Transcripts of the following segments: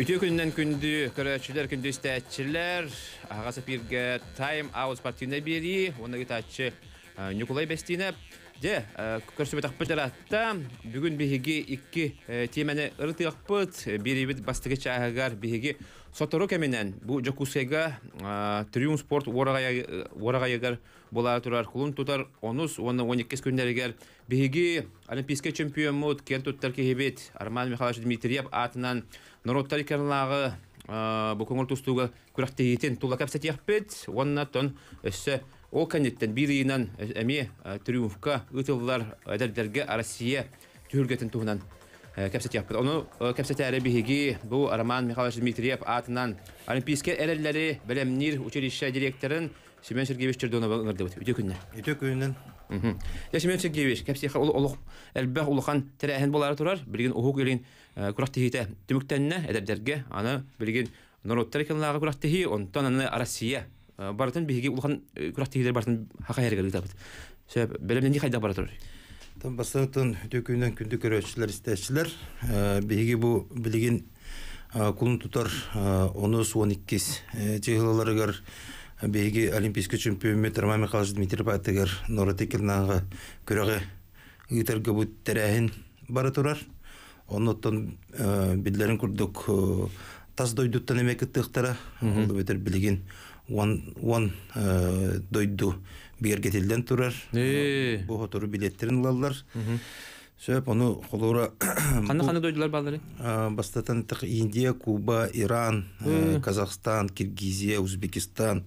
Үтө күннен күнді көрәтшілер күнді істәтшілер, ағасы пирге тайм ауыз партийіне бері, оны кетатшы Николай Бестинеп. Де, көрсөбет ақпыт аратта, бүгін бігіге екі темені ұрыты ақпыт, бері біт бастығы чағығар бігіге сотору кәменен бұл жокусега триум спорт орағайығар болар тұрар құлын тұтар, онус, оны 12 егер бігіге олимпийский чемпион мұт, кен тұттар кехебет, Арман Михайлович Дмитриев атынан Нороттар икерлағы бұл көңіл тұстуға күрақтейетін тұла кәпсәтияқпет, тұн өсі ол кәнеттен әме триумфқа ұтылылар әдәрдерге Россия түргетін туғынан кәпсәтияқпет. Оны кәпсәті әрі бігеге Роман Михайлович Дмитриев атынан олимпийскер әрелері білімнер училища директорын Семен Сергеевич Чердонова Семен Сергеевич, курахтыхите түмүктенне эдердерге аны билигин нороттар экенлага курахтыхи онтон аны Россия барытын биһиги улхан курахтыхидер хака белемден Там басатын төкүнөн күндү көрөчүлөр истечилер. Биһиги бу билигин кулун тутар оны олимпийский чемпион Мамай Михайлович Дмитрий Патыгар күрөгө бу оннотон билерин курдук таз дойдуттан эмеки тыктара ол бетер билигин он он дойду бир кетилден турар бу хотору билеттерин лаллар сөп ону холура кандай кандай дойдулар баалары бастатан индия куба иран казахстан киргизия узбекистан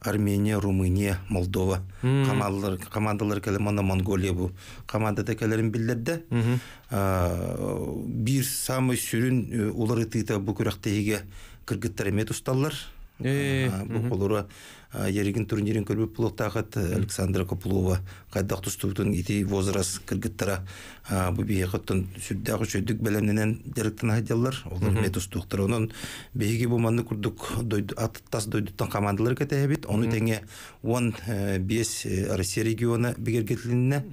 Армения, Румыния, Молдова. Командалар, командалар келе мына Монголия бу. Командада келерин билдерде. Бир самый сүрүн э, улары тыйта бу күрәктеге кыргыттар эмет усталлар. Э, Ә, ерегин турнирин көлбүп булук тахат александра коплова кайдак тустубутун ити возрас кыргыттара ә, бу биехоттон сүрдак үчөдүк белемненен деректен хадяллар олар мен тустуктар онун беги буманны курдук аттас дойдуттан командалар кетебит ону теңе он ә, бес россия региона бигергетилинне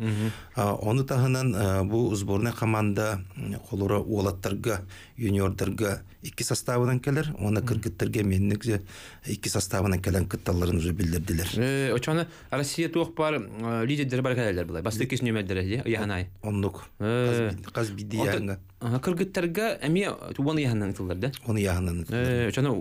ону тахынан бу сборная команда колора уолаттарга юниордарга икки составынан келер оны кыргыттарга менник икки составынан келен кытталлар барын уже билдердилер. Очаны Россия туох бар э, лидерлер бар кәләләр булай. Басты кис нөмәлдер ди, яһанай. Онлык. Э. Каз биди яһана. Кыргыттарга әми туан яһаннан кылдыр да. Оны яһаннан. Э, Очаны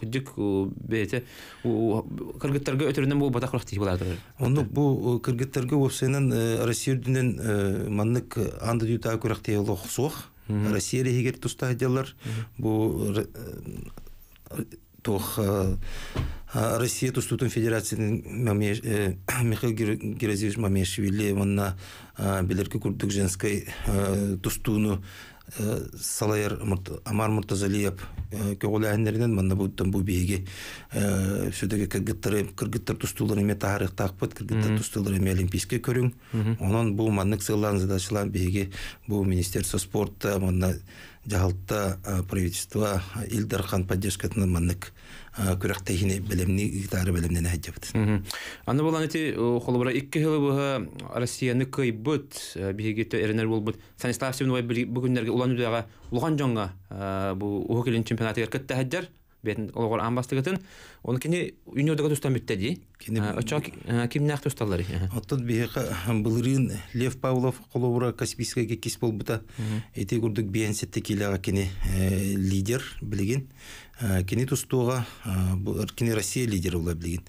күдик бете кыргыттарга өтөрдән бу батаклык тип булар. Онлык бу кыргыттарга вовсенен Россия дүнен маннык анды юта күрәк тиело хусух. Россия регер туста делар. Бу тох Россия Тустутун федерацияның э, Михаил Геразиевич Мамешвили мына билерки курдук женской тустууну э, салайыр Амар Муртазалиев э, көголәһеннәрдән мына буттан бу биге сөдәге кыргыттары кыргыттар тустулар име тарих тақпыт кыргыттар тустуулар име олимпийский көрүң онон бу маннык сыллан задачалан биге бу министерство спорта мына жаһалтта правительство Илдархан поддержкасынан маннык күрәкте хине белемни гитары белемнен хаҗабыт. Аны булган ити қолыбыра 2 хылы буга Россияны кыйбыт э, бигете эренер булбыт. Станислав Семенов бүгүннәргә улан үдәгә улган җанга э, бу Ухкелин чемпионаты кәттә хаҗар бетин олгор амбастыгытын оны кини юниордага тустан бүтте ди э, очак ким нак тусталар ия оттон бихе былырын лев павлов колобура каспийская кекис болбута эти курдук биенсетте килага кини лидер билигин Э, кини тустуга э, э, кини Россия лидери була билген.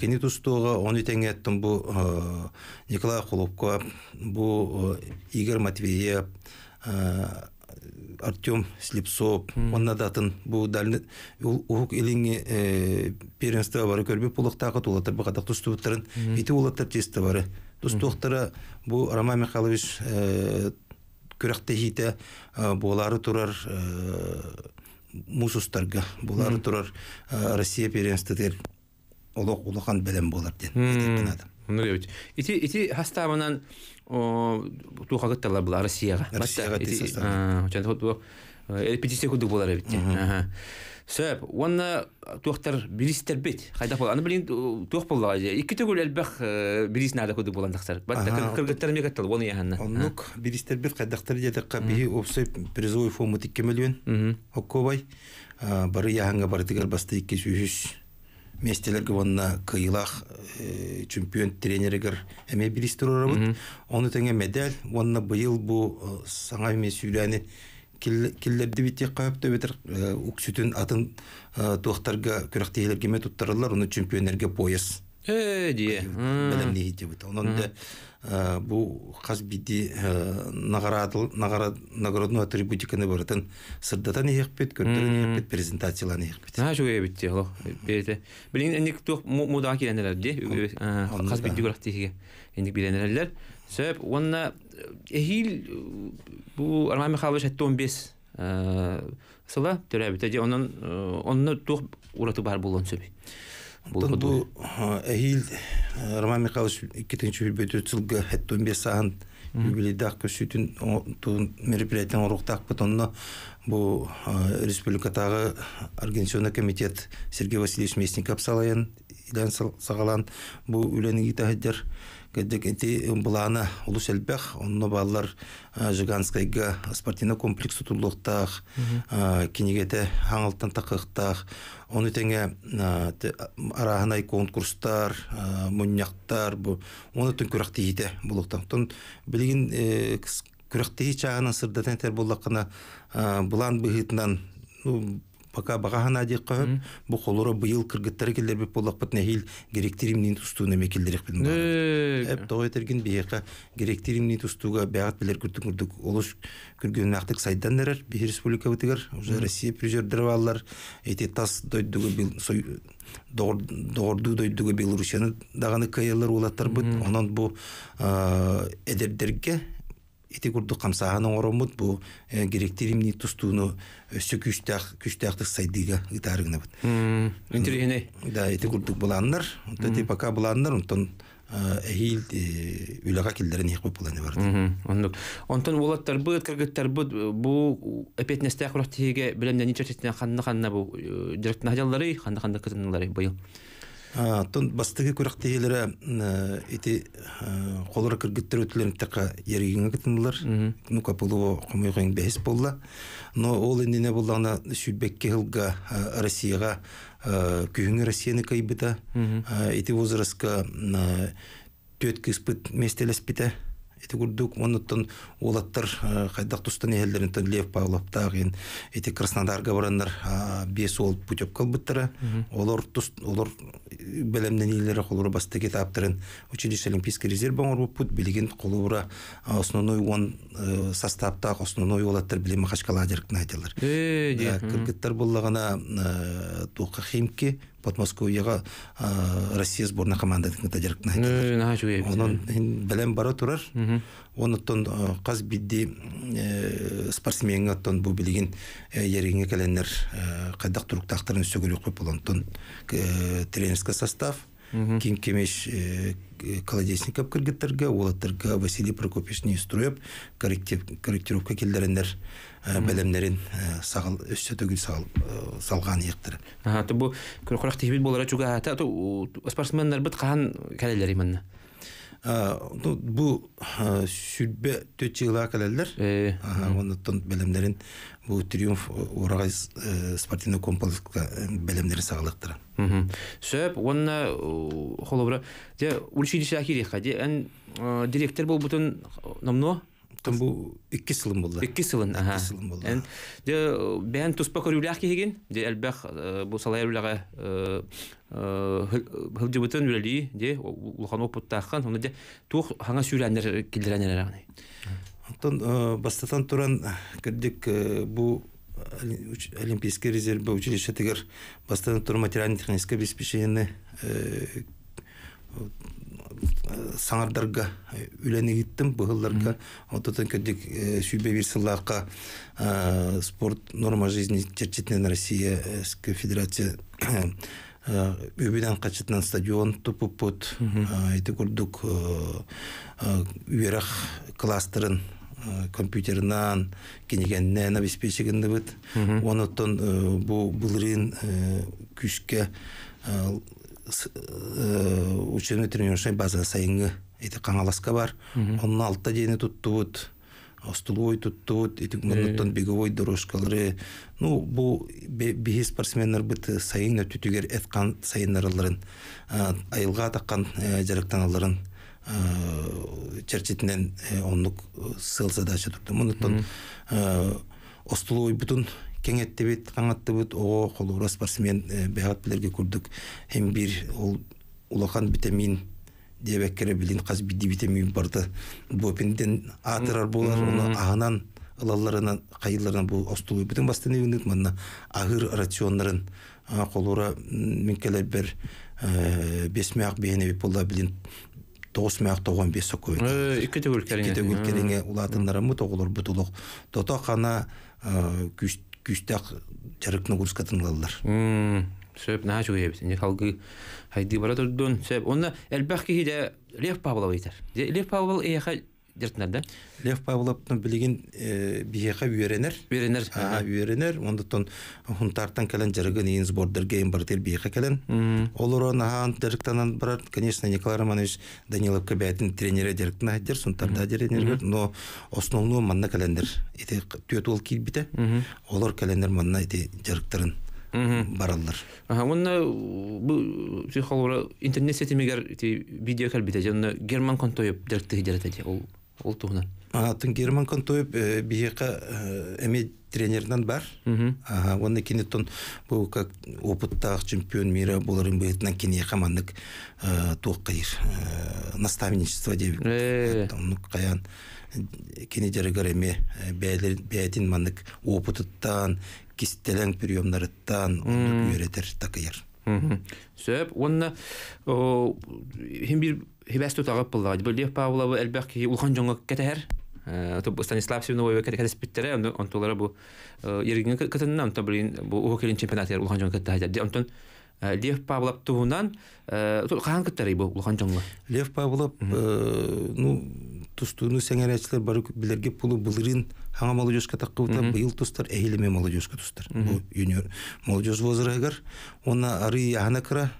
Кини тустуга он оны теңеттим бу Николай Холопко, бу Игорь Матвеев, Артем Слепсов, онна датын бу дальны ук илинге первенство бары көрбе пулыктагы тулатыр бу кадак туступтарын, ити улаттар тесте бары. Тустуктара бу Роман Михайлович күрәхтә хите болары турар мусустарга булар турар Россия перенстетер олок улакан белем болар ден. Ну да Ити ити хастамынан о тухагатталар була Россияга. Россияга тисастар пяти пятисекундык болар бит сөп онна туохтар биристер бит хайдак бол аны билин туох боллага же икки төгөл элбах э, бирис нада кудук боландактар батта кыргыттар мекет тал оны яханна оннук биристер бит хайдактар дедекка бии опсой призовой фонд икки миллион оккобай бары бары бардыгар басты икки сүүс местелерге онна кыйлах э, чемпион тренеригер эме биристер орабыт оны теңе медаль онна быйыл бу э, саңа эме сүйрәни киллерди бити кап төбетер үксүтін э, атын туактарга э, күрәхтейлергеме туттарылар оны чемпионерге пояс Эдие. Белемни не Онон да Оның да э, бұл қаз наград наградну атрибутиканы баратын сырдатан ихпет көрдөрүн ихпет презентацияланы ихпет. А жоо эбитте ло. Бете. Білін, әнек тук мұдаға киленелер де. Хас биди көрөктеге. Эндик биленелер. Сөп эхил бу Арман Михайлович хаттон бес сыла төрәбит әди онын онны тух ураты бар булган сөби. Бұл бу эхил Арман Михайлович 2-нче бөтө әтті хаттон сағын сан юбилейдах көсүтүн тун мероприятиян уруктак бутонно бу республикатагы организационный комитет Сергей Васильевич Местников салаян Идан сагалан бу үләнең итәһәдер эти умбулана улус элбех онно баллар жуганскайга спортивный комплекс тутулуктах кинигете хаңалтан такыктах оны теңе арахынай конкурстар муньяктар бу оны түн күрәкте ите булуктан билген э, күрәкте чагына сырдатан тер буллакына булан ну пока бағана дек қағып, бұл қолыра бұйыл кіргіттері келдер біп болақ бұт нәхил геректерімнен тұстуына мекелдерек білін бағын. Әп тоғай терген бейеқа геректерімнен тұстуға бәғат білер күртік күртік олыс күрген ақтық сайдан нәрер, бей республика бітігер, уже Россия призердері балар, әйте тас дойдуға біл, сой доғырду дойдуға Белорусияны дағаны кайалар олаттар бұт, онан бұл әдердерге ити курдук камсааны оңоромут бу эмне тустууну өсө э, күчтах күчтахтык сайдыга гытарыгынабыт интерегене да ити курдук буланнар тети пока буланнар онтон эхил э, үлага килдерен болуп буланы бар ондук онтон болаттар быт кыргыттар быт э, бу опять нестях рохтиге билемден ничер тетне ханна ханна бу директна хадаллары ханна ханна кытынлары быйыл тон бастыгы күрәк тегелере ити э, э, қолыр кыргыттыр өтүлөрүн така еригиңе кытындылар. Ну капылу комойган бес болды. Но ол енді не болдана шүбекке хылга э, Россияга күйүңө Россияны кайбыта. Ити возраска төткү испыт местелес бите эти курдук онуттан улаттар э, хайдак тустан эхелдеринтен лев павловтагин эти краснодарга бараннар бес ол путевка албыттара олор олор э, белемден иилери холура басты китаптарын училище олимпийский резерв оңорбуппут билигин холура основной он э, составта основной улаттар билими качкала ажыркын айтылар кыргыттар тука химки подмосковьега э, россия сборна командатын тадиркна онон билем бара турар онуттон э, каз бидди э, спортсмен оттон бу билигин яригиңе келендер кайдак туруктактарын сөгөлүк болонтон тренерский состав кин кемеш э, э, колодесников кыргыттарга олаттарга василий прокопьевич строеп корректировка келдерендер э, бәлемнерин сағал өссө түгүл салган ыктыр аты бу курак тибит болара чуга ата спортсменнер бит каан калелер именно бу сүрбе төт жылга калелер онуттан бул триумф орагай э, э, спортивный комплекска э, белемдерин сагалыктыра сөп онна холобра де училище акириха де эн директор бол бутун намно Там бу икки сылым болды. Икки сылын, аха. Икки сылын болды. Эн де бен туспа көрүләк кеген, де әлбәх бу салай үләгә хылды бүтән үләли, де улхан опыттахын, онда де тух хаңа сүрәннәр килдерәннәр Тон e, бастатан туран э, кирдик э, бу э, олимпийский резерв училище тигер бастан тур материально техническое обеспечение саңардарга үләне киттем быһылларга ототон кедик сүйбе бирсылларга спорт норма жизни черчетнен россия федерация үбүдән качытнан стадион тупупут ити курдук үерах кластырын. Э, компьютернан кенегеннен обеспечигинде бит онуттан э, бу булрин э, күшке учебный тренировочный база сайынгы эти каңаласка бар онун алтта дени туттубут остулой туттубут итик мунуттан беговой дорожкалары ну бу бихи спортсмендер быт сайын өтүтүгер эткан сайыннарларын айылга атаккан жарактаналарын Э, чарчитинен э, оннук э, сылса да чатырды мунуттан остулуй бутун кеңеттебит каңаттыбыт ого холура спортсмен бэхат билерге курдук эм бир ол улахан витамин диабеккере билин каз бидди витамин барды бопинден атырар болар оны ағынан ылаларынан қайыларынан бұл остулуй бутун бастан мына манна агыр рационнарын холура минкелер бер бесмяк бейнебит болла билин тоғысмақ тоған бесо көйт иккете көлкереңе иккете көлкереңе улатындарымы тоғылор бутулук дото хана күстәк жарыкны гурска тыңлаллар сөп наа жуебит не халгы хайди бара турдун сөп онна элбах кихи де лев павлов айтар лев павлов эха жыртынар да лев павловтың билигин биэха үйренер үйренер үйренер ондотон хунтартан келен жырыгын ин сбордер гейм бартер биэха келен олорон ахан дырыктанан барар конечно николай романович данилов кабятин тренера директин хаддер сунтарда тренер но основную манна келендер эти төт ол кийбите олор келендер манна эти жырыктырын бараллар. Ага, онна э, бу психолога интернет сетимегер видео калбите, жана герман контойып директе хидерет Ол ол туна атын герман контоев э, биека э, эме тренердан бар ага онда тон бұл как опыттағы чемпион мира болар быйтынан кене командык э, туық қайыр наставничество деп кене жарыгар эме бәдин мандык опытыттан кистелен приемдарыттан үйретер такыйр сөп онна хем бир Хибәс тутагып булла. Бөлдев Павлова әлбәк улхан җонга кетәһәр. Тоб Станислав Сивновой кетә кәдәс питтере, онтолары бу ергин кетәннән тоб белән бу Украин чемпионаты улхан җонга кетә Онтон Лев Павлов тугунан тул каһан кетәре бу улхан җонга. Лев Павлов ну тустуну сәңәрәчләр бар билерге пулы булырын хаңа молодежка таққы ута быйыл тустар әйлеме молодежка тустар. Бу юниор молодежь возрагар, она ары яна кра,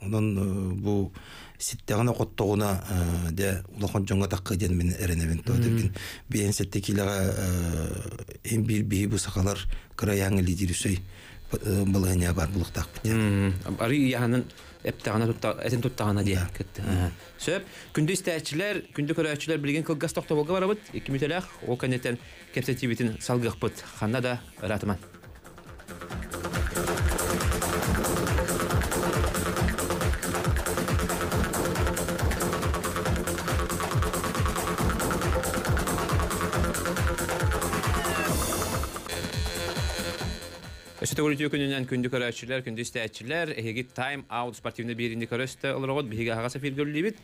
онан бу ситтегана коттогуна э, де улахон жонга таккы ден мен эренебин то дебин биен сетте килага э, эм бир бии бу сакалар лидер сөй былыгыня бар булуктак бите тутта туттагана сөп күндү истечилер күндү көрөчүлөр да Сыты көрүтү күнүнөн күндү көрөчүлөр, күндү истечилер, эги time out спортивный биринди көрөстө олорот биге агасы фир көрүлүбүт.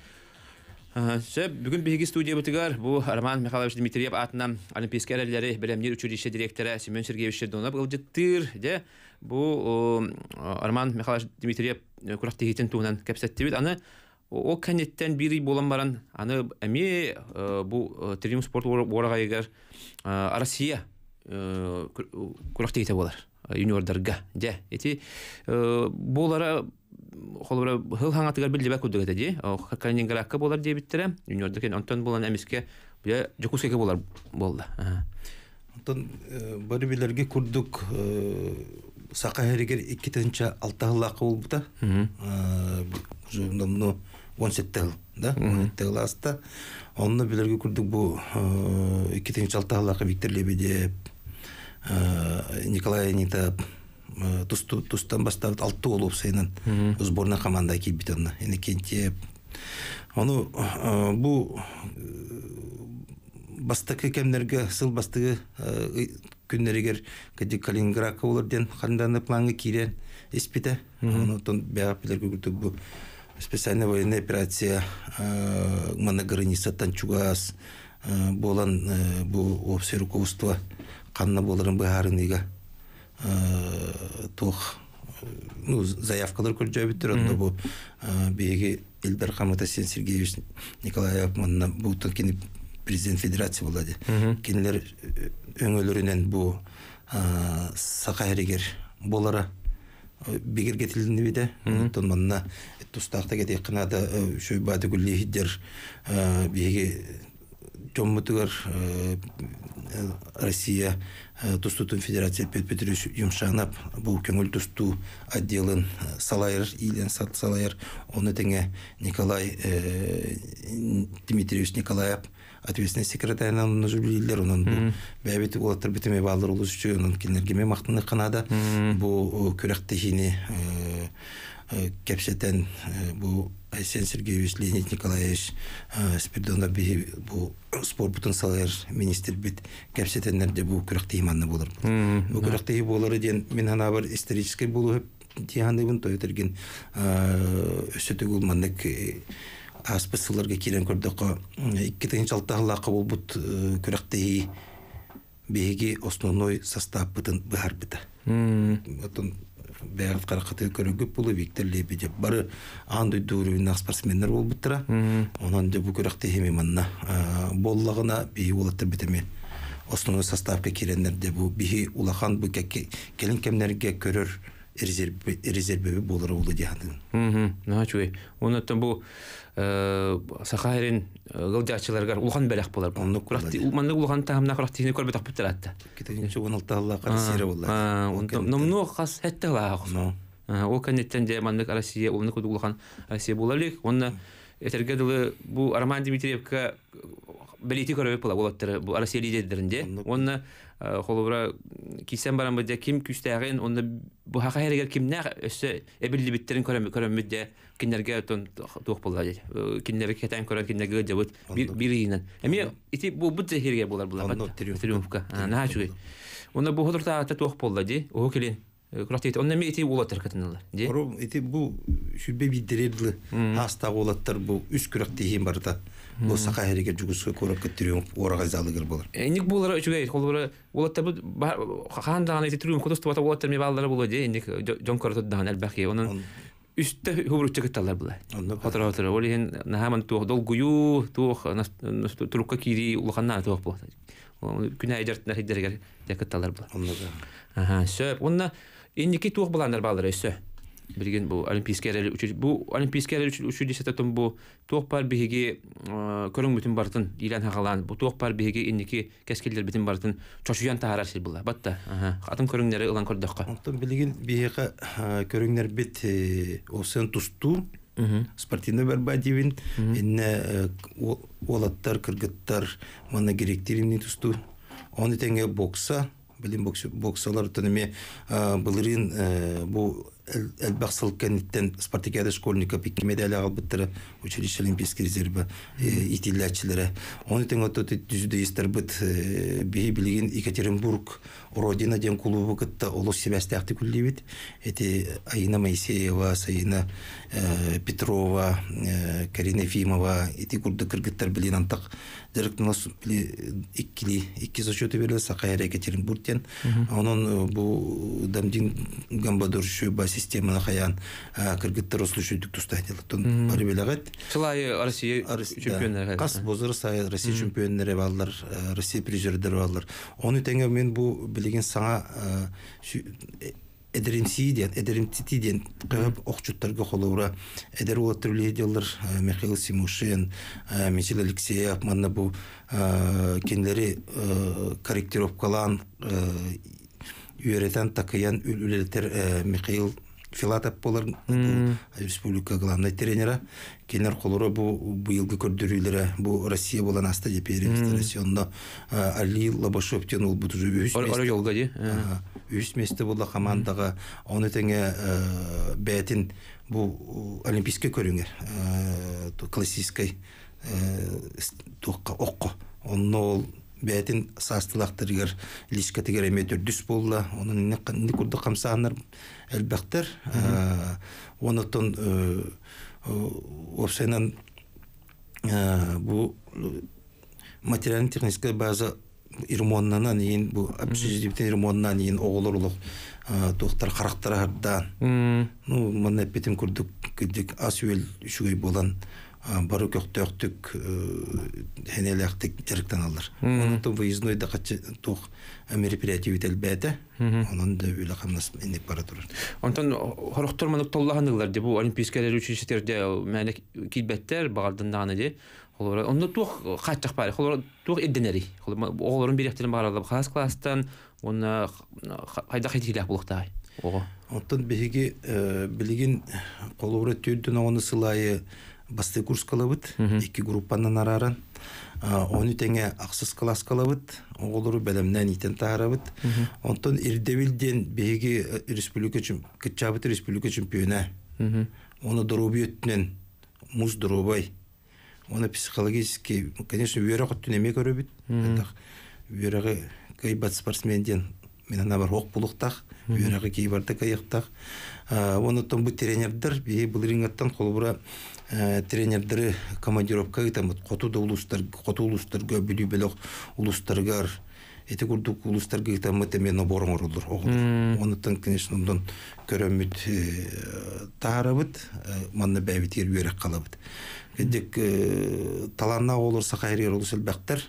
Сөп бүгүн биге студия бутугар бу Роман Михайлович Дмитриев атынан Олимпийский эрелери билемнер училище директора Семен Сергеевич Донов ылжыттыр де бу Роман Михайлович Дмитриев куракты хитин туунан кепсеттибит. Аны о кәнеттен бири болан баран аны эми бу тренинг спорт орага егер Россия куракты хите болар юниордарга дә эти э, булара холобра хыл хаңатыгар билдебе күдөгөтө ди калининградка болар дебиттере юниордар кен онтон булан эмиске бия жукускеке болар болду онтон э, бары билерге курдук э, сака эригер эки алты ыл акы болбута ну он сетте ыл да он сетте ыл аста онуну билерге курдук бу ыл акы виктор лебедев Э, николай анита э, тусту тустан бастап алты олуп сайынан сборная команда килбит анна эне кентеп э, ону бу бастакы кемдерге сыл бастыгы күннеригер кади калининградка болар ден ханданы планга кирен испите онутон специальная военная операция мана граница танчугас болан бу общее руководство канна боларын неге тох ну заявкалар көржөбүттүр онда бу биеги Эльдар Хаматасен Сергеевич Николай манна бұл кені президент федерация болады. кенелер өңөлөрүнөн бу сакайрегер болара бигер кетилинди биде. Онтон манна тустакта кетек кынада шөй бады гүлле хиддер биеги жоммутугар Э, Россия тустутун э, федерация Пет Юмшанап бұл көңіл тұсту отделын э, салайыр, илен салайыр, оны теңе Николай Дмитриевич Николаев ответственный секретарьна нужулилер онун бу бәбит олтыр бітіме балдыр улус үчүн кенергеме мақтыны қынады, канада бу көрөктө хини Э, кепсетен э, бу Айсен Сергеевич Леонид Николаевич э, Спиридонов би бу спорт министр бит кепсетеннер де бу күрәкте иманны булыр. Бу күрәкте булыр мин ана бер исторический булып тиһандыбын тойтырган өсөтү булмандык аспысыларга кирен 2-нче алтыгыла кабул бут основной состав бытын бар бәрі қарақаты көрігіп болу Виктор Лебедев бары аңды дөрінің спортсмендер болып тұра Онан де бұл көріқті хеме манна боллағына бейі олатты бітіме. Основной составка керендер де бұл бейі улахан бұл келін кемлерге резерв резерв булыр ул ди хатын. Хм. Начуй. Уны тә бу э сахарин гылдачыларга э, улхан бәлек булар. Уны күрәк ди. Ул улхан тагын нәрсә күрәк дигән күрбе тапты ла. Китәгән шу 16 Алла карасыры булды. А, уны нумно хас хәтта ла. Ну. А, ул кенә тендә менә карасыры уны кудулган улхан. Асе булалык. Уны этергәдәле бу Арман Дмитриевка билети көрөбөк була болот россия лидерлеринде онна э, холубура кисен барамбы да ким күстәген онда бу хака херегер кимне өсө эбилли биттерин көрөм де киндерге тон тук булда де киндерге кетен көрөн киндерге жабыт биринен эми ити бу бу зехирге булар булар триумфка бу де Э, курахты ити, оннами ити улаттар катынылар. Де? Ору ити бу шүбе бидерерлі хаста улаттар бу үс курахты хим барда. Бу сақа херегер жүгісі көріп көттірем орағай залығыр болар. Эник булар үчіге ит, қолбара бу хахан дағаны ити түргім құтысты бата улаттар ме балдары болар де, эник долгую, турукка кири Аха, сөп. Инники туох баланар балар өсө. Билген бу олимпийскиялер үчүн бу олимпийскиялер үчүн үчүн десе тотум бу туох пар бүтүн бартын илан хагалан бу пар инники кескилдер бүтүн бартын чочуян таарар сил була. Батта атым көрүңнери ылан көрдөккө. Онтон билген биһиги көрүңнер бит тусту спортивный борьба олаттар кыргыттар мана тусту. Оны теңе бокса Белим ме, тәнеме булрын бу Әлбәксыл кәнеттен спортикады школьный капик медаль алып битәр училище Олимпийский резервы э, итилләчләре. Оны тәнгә төтә дүзде истер э, бит би билеген Екатеринбург Родина ден клубы кытта улы себәстә күлде бит. Эти Айна Мәйсеева, Сайна э, Петрова, Карина Фимова, эти күрдә кыргыттар белән антык дырыктын биле иккили икки зачеты бериле сакай аракетирин буртен онун бу дамдин гамбадоршу ба системаны хаян кыргыттар услушудук тустайтылтын бары белегет шылай россия чемпиондары кас бозыр сай россия чемпиондары балдар россия призердер балдар оны теңе мен бу билеген саңа эдеримсиден эдеримтитиден кыып окчуттарга холура эдер уоттурлиедилер э, михаил симушин э, мичил алексеев манна бу э, кинлери корректировкалан үйретен такыян үлүлетер михаил филатов болар республика главный тренера кенер холоро бу быйылгы көрдүрүүлөрү бу россия болан аста деп россиондо э, али лобашов деген ол бут уже үс жолга э. месте командага оны теңе э, бәтін бу олимпийский көрүңөр классический токко окко онно ол бәтін састылақтыргер лишкатыгер эме дүрдүс болла онун ни курду камсаанар элбактер ә, онотон ә, опсайнан ә, бу материально техническая база ирмоннанан ин бу общежитиевтен ирмоннан ин оголорлук тухтар карактарардан ну мына бетим курдук кидик асуел үшүгөй болан бару көктөктүк э, хенелектик эрктен алдар. Онтон выездной да качтук мероприятие үтел бәте. Онан да үле хамнас инде бара турар. Онтон хорохтор ди бу мәне Олар онда тух бар. Олар тух класстан, оны э, э, сылайы басты курс қылыбыт, эки группанан араран оны теңе аксыз класс кылабыт оголору бәлемнән итен таарабыт онтон ирдебилден беги э, республика кытчабыт республика чемпиона оны дробиөттүнен муз дробай оны психологически конечно үйрөк түнеме көрөбүт үйрөгү бат спортсменден мен ана бар оқ бұлықтақ үйрағы кейбарды каяқтақ оны тон бұ тренердер бе бұл рингаттан қолбыра Э, тренердері командировка ытамыт қоту да улустар коту улустарга бүлү белек улустаргар эти курдук улустарга ытамыт эме наборун оны онутан конечно ондан көрөмүт э, таарабыт э, манна бэбит ир бирек калабыт дек талана олор сакайрер улусул бактар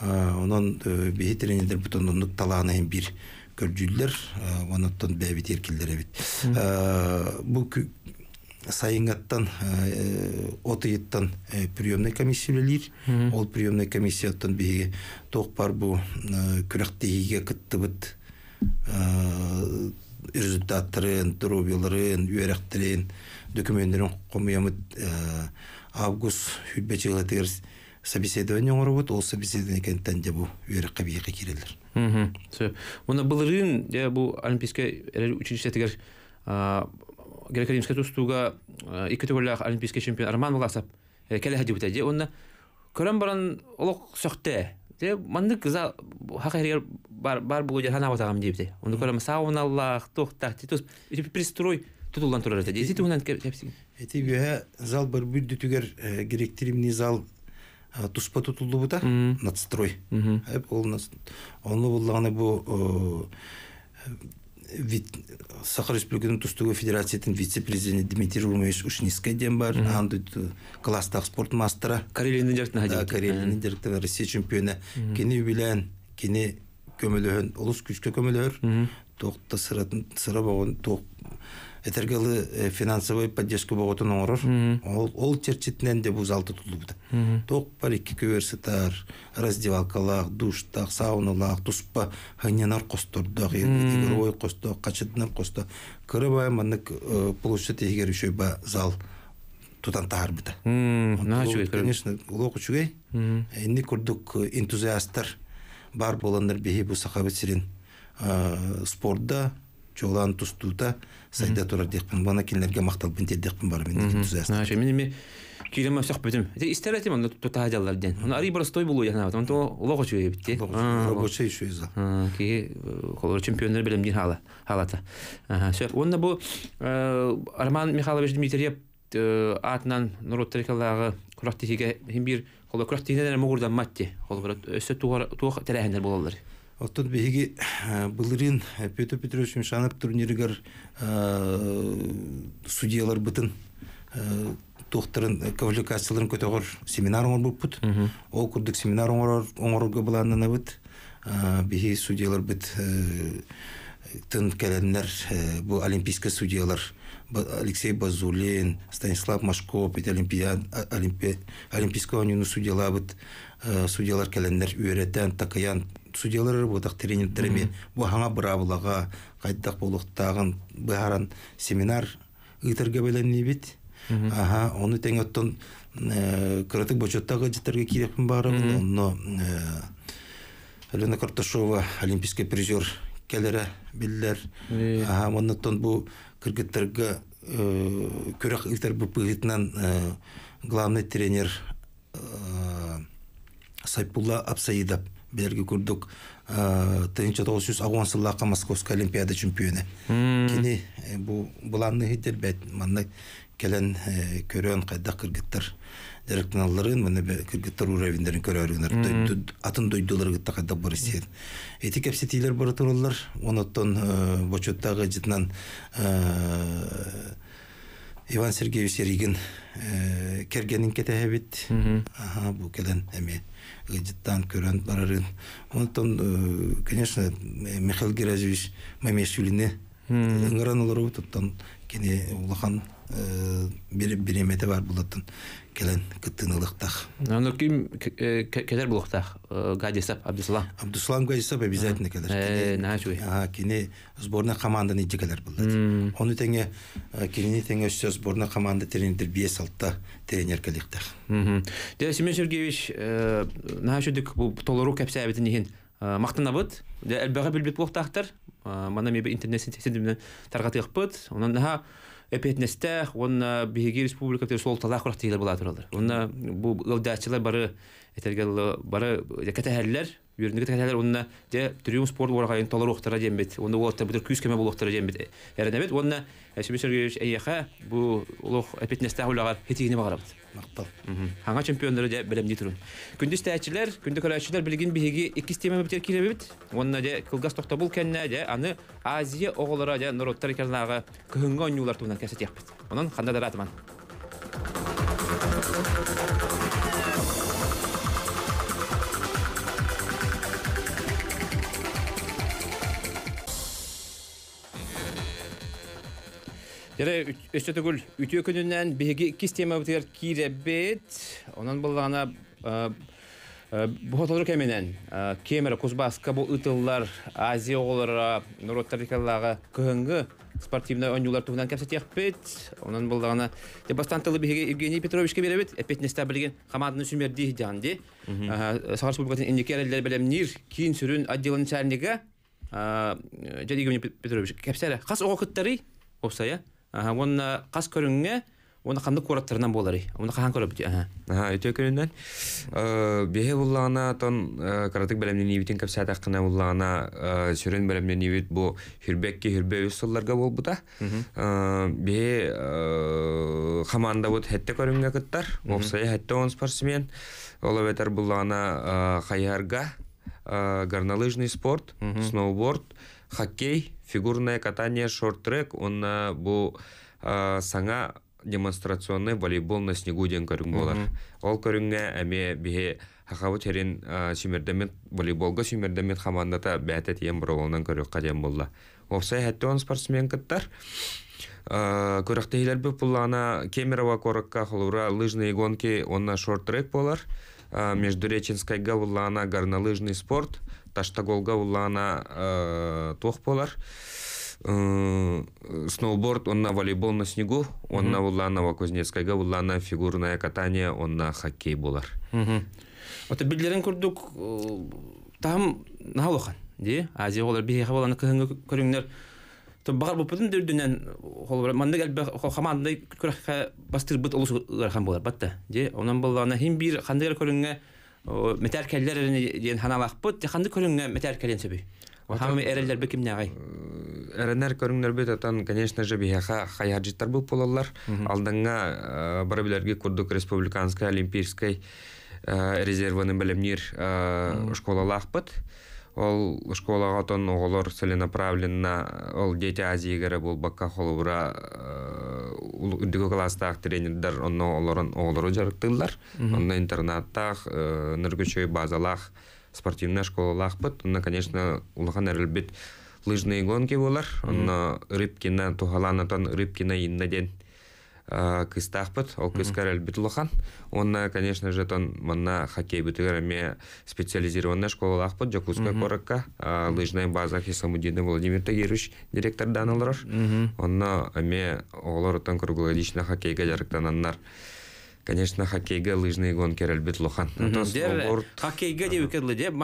онон бии тренердер бутон онук талана бир көрдүлөр онуттан бэбит эркилдер эбит бұл сайыңаттан э, э, отыйыттан э, приемный комиссия билер ол приемный комиссияттан беге тоқпар бу күрәктегеге кыттыбыт результаттарын дробиларын үйрәктерин документтерин комыямыт август хүббечелетер собеседование оробут ол собеседование кенттен де бу үйрәккә биеге кирелер мхм все буны я бу олимпийская училищетегер греко-римская тустуга э, икки чемпион Арман Власов э, келеһе дип э, баран Те бар бар бу җир хана ватагам дип те. Онда көрәм сауналлах, пристрой тутулдан турар те. зал бар дүтүгер зал туспа надстрой. ол саха Республиканың Тустугы федерациясынын вице президенти Дмитрий Румович Ушнискай ден бар, анды э, класстағы спорт мастера. карелиянын жартын хадим. карелиянын жартын Россия чемпионы. кини билен кини көмілігін, улус күчкө көмөлөөр тоқты сыра бағын, тоқ этергелы э, финансовый поддержка болотун оңорор ол ол черчитинен де залды тутулбута ток бар икки кверситар раздевалкалар душтар сауналар туспа хынянар костурдак ой косток качыдынар косток кырыбай мына э, площадь эгер ба зал тутан таарбыта конечно улок үчүгей эмне курдук э, энтузиасттар бар боландар бихи бу сахабы сирин спортда чолан тустута сайда турар дехпин бана кинлерге макталбын те дехпин бар мен деген түзәс. На шәмин ми кирем мәсәх бетем. ари простой булу яна. битте. шуй за. хала. Халата. Аха, Онда бу Арман Михайлович Дмитриев атнан бир Оттон биһиги э, былырын э, Петр Петрович Мишанов турниригер э, судьялар бытын тохтарын квалификацияларын көтөгөр семинар оңор болбут. Ол семинар оңор оңорго Биһи судьялар бит тын кәләннәр бу олимпийский судьялар Алексей Базулин, Станислав Машков, бит олимпиад олимпийского университета судьялар судьялар үйрәтән, такаян судьялар бодақ тренердеріме бұхаңа бұрабылаға қайдақ болықтағын бұхаран семинар ыйтарға бәләнне бит аха оны тең оттон э, кырытык бочоттагы життерге кирепин бары но э, Алена Карташова олимпийский призер келере биллер аха оннотон бу кыргыттерге э, көрәк ыйтар бу главный тренер Сайпулла абсаидов берге күрдүк. Тынчы тосыз агынсылла Камаскоска Олимпиада чемпионы. Кини э, бу буланны хитер бет манда келен көрөн кайда кыргыттар. Директналларын мен бе кыргыттар уравиндерин көрөрүнөр. Атын дойдулар гыт тагыда бурсын. Эти кепсетилер бураторлар оноттон э, бочоттагы житнан э, Иван Сергеевич Серегин кергенин кетебит. Аха, бу келен эме Куран, Барарин. барарын там, э, конечно михаил герасимович мамешулине ыңыранылырыбы там, кене улахан бир биремете бар болатын келен кытынырлыктах. Аны ким келер Гадисап Абдусалам. Абдусалам Гадисап обязательно келер. Э, начуй. А, кине сборная команда келер булды. теңе кине теңе сөз сборная команда тренер 5 алтта тренер келектах. Мм. Семен Сергеевич, начудык бу толору интернет эпетнестә онна э, биһиги республика тер сол талак курак тигилер була туралар. Онна бу бары этергәл бары э, Үйрінгі тәкәтәлер онына де спорт орға Онда бұдыр кеме бұл оқтыра дембет. Әрінәбет, онына Әсібе Сергеевич әйеқа бұл ұлық әпетінестә ұлағар хетігіне бағарабыд. Мақтал. Ханға чемпиондары де білім не тұрын. Күндіз тәәтшілер, білген бігеге екі стема бітер келебет. Онына де тоқта бұл кәніне де аны Азия оғылыра де народтар кәрнаға күхінгі оңнюлар туынан кәсет қанда Яра өсө түгүл үтүө күнүнөн биһиги иккис тема бытыгар кииребит. Онан буллагана бухотлору кеменен кемер Кузбасска бу ытыллар Азия оголора Норотарикаллага кыһынгы спортивный оюнлар тугунан кепсетекпит. Онан буллагана Дебастантылы биһиги Евгений Петровичке беребит. Эпет неста билген команданы сүмерди жанди. Сахар Республикасынын индикерлер белемнир кийин сүрүн отделын начальника Евгений Петрович кепсере. Хас оғақыттары Опсая. Оны қас көріңе, оны қанды кураттарынан болар. Оны қахан көріп бітті. Аха, өте көрінен. Э, Бехе бұллағына тон қаратық э, бәлемден ебетін кәпсәт аққына бұллағына э, сүрен бәлемден ебет бұл хүрбекке хүрбе өз солларға бол бұта. Бехе қаманда бұт әтті көрінге күттар. Оқсайы әтті он спортсмен. Ол өтер бұллағына қайарға горнолыжный спорт, сноуборд, хоккей, фигурное катание шорт-трек, он бұл саңа демонстрационный волейбол на снегу ден көрүн болар. Ол көрүнгө эме бие хакабы терин сүймөрдөмөт волейболго сүймөрдөмөт командата бәте тиен боролонан көрүк кадем болла. Офсай хәтте он спортсмен кыттар. Көрөктейлер бу пуллана Кемерова коракка холура лыжные гонки онна шорт-трек болар. Междуреченская гавлана горнолыжный спорт – таштаголга уллаана тох болар сноуборд онна волейбол на снегу онна уллана вакузнецкайга уллана фигурное катание онна хоккей болар вот билдерин көрдүк там наха де азия олар бихе боланы кыһыңы көрүңнөр багар буппутун дүрдүнөн холбор манда гал хамандай бастыр быт олус ырхан болар батта де онан боллана хим бир кандай көрүңө метәркәлләр ден ханалахпыт тиханды көрүнгә метәркәлен сөбү. Хамы эреллер кімне нагай. Эренер көрүнгнөр бит атан, конечно же, бияха хаяджиттар бу полаллар. алдыңа э, бары билерге курдук республиканская олимпийская э, резервының білімнер э, школалахпыт. Ә, ол школаға отон оголор целенаправленно ол дети азиегере булбакка холубура э, үрдүгө класстаах тренердер онно олорон оголору Онын онно интернаттаах э, ныргүчөй спортивна спортивный бұд. онно конечно улахан эрилбит лыжные гонки болар онно рыбкина тухаланатан рыбкина иннеден Э, кыстахпыт ол кыскар онна э, конечно же тон манна хоккей ме специализированная школа ахпыт жакуска коракка э, лыжная база хисамудина владимир тагирович директор данылар онна әме олар круглогодично хоккейге жарыктананнар конечно хоккейге лыжные гонки әлбитулахан хоккейге деп